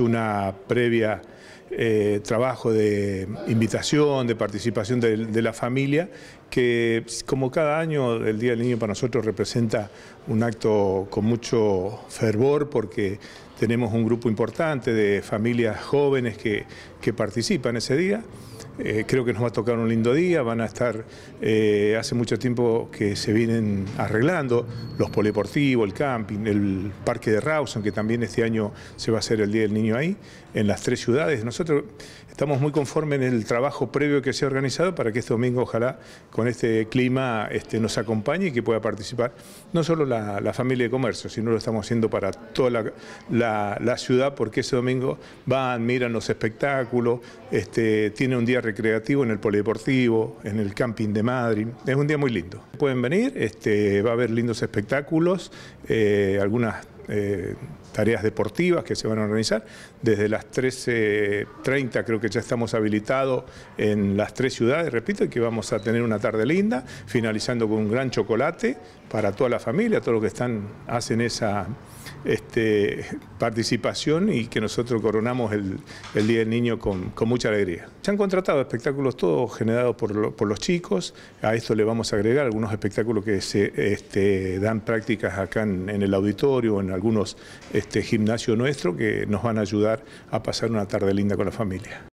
una previa eh, trabajo de invitación, de participación de, la familia, que como cada año el Día del Niño para nosotros representa un acto con mucho fervor porque tenemos un grupo importante de familias jóvenes que, que participan ese día. Eh, creo que nos va a tocar un lindo día, van a estar, eh, hace mucho tiempo que se vienen arreglando los poliportivos, el camping, el parque de Rawson, que también este año se va a hacer el Día del Niño ahí, en las tres ciudades. Nosotros estamos muy conformes en el trabajo previo que se ha organizado para que este domingo ojalá con este clima este, nos acompañe y que pueda participar no solo la, familia de comercio, sino lo estamos haciendo para toda la, ciudad porque ese domingo van, miran los espectáculos, este, tiene un día recreativo en el Polideportivo, en el Camping de Madrid. Es un día muy lindo. Pueden venir, este, va a haber lindos espectáculos, eh, algunas eh, tareas deportivas que se van a organizar. Desde las 13.30 creo que ya estamos habilitados en las tres ciudades, repito, que vamos a tener una tarde linda, finalizando con un gran chocolate para toda la familia, todos los que están, hacen esa este, participación y que nosotros coronamos el, Día del Niño con, mucha alegría. Se han contratado espectáculos todos generados por, los chicos, a esto le vamos a agregar algunos espectáculos que se este, dan prácticas acá en, en el auditorio, en algunos este, gimnasio nuestro que nos van a ayudar a pasar una tarde linda con la familia.